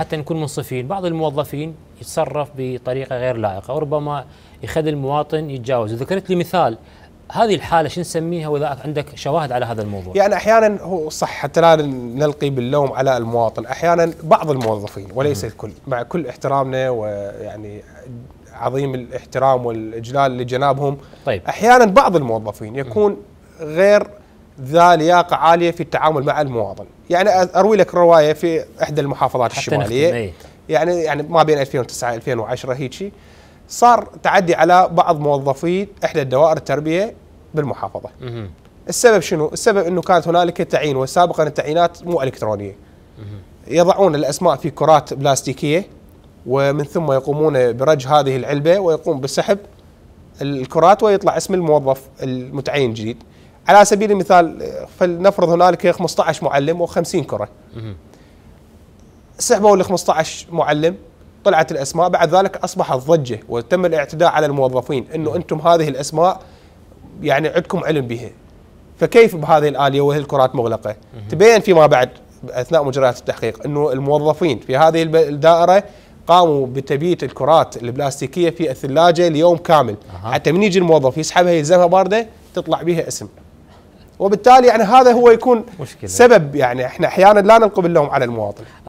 حتى نكون منصفين بعض الموظفين يتصرف بطريقة غير لائقة وربما يخذ المواطن يتجاوز ذكرت لي مثال هذه الحالة شو نسميها وإذا عندك شواهد على هذا الموضوع يعني أحيانا هو صح حتى لا نلقي باللوم على المواطن أحيانا بعض الموظفين وليس الكل مع كل احترامنا ويعني عظيم الاحترام والإجلال لجنابهم طيب. أحيانا بعض الموظفين يكون غير ذا لياقة عالية في التعامل مع المواطن يعني أروي لك رواية في إحدى المحافظات حتى الشمالية إيه. يعني يعني ما بين 2009 2010 هيك صار تعدي على بعض موظفي إحدى الدوائر التربية بالمحافظة السبب شنو؟ السبب أنه كانت هنالك تعيين وسابقا التعيينات مو إلكترونية يضعون الأسماء في كرات بلاستيكية ومن ثم يقومون برج هذه العلبة ويقوم بسحب الكرات ويطلع اسم الموظف المتعين جديد على سبيل المثال فلنفرض هنالك 15 معلم و50 كره سحبوا ال 15 معلم طلعت الاسماء بعد ذلك اصبحت ضجه وتم الاعتداء على الموظفين انه انتم هذه الاسماء يعني عندكم علم بها فكيف بهذه الاليه وهي الكرات مغلقه؟ تبين فيما بعد اثناء مجريات التحقيق انه الموظفين في هذه الدائره قاموا بتبييت الكرات البلاستيكيه في الثلاجه ليوم كامل أه. حتى من يجي الموظف يسحبها يلزمها بارده تطلع بها اسم وبالتالي يعني هذا هو يكون مشكلة. سبب يعني احنا احيانا لا ننقب اللوم على المواطن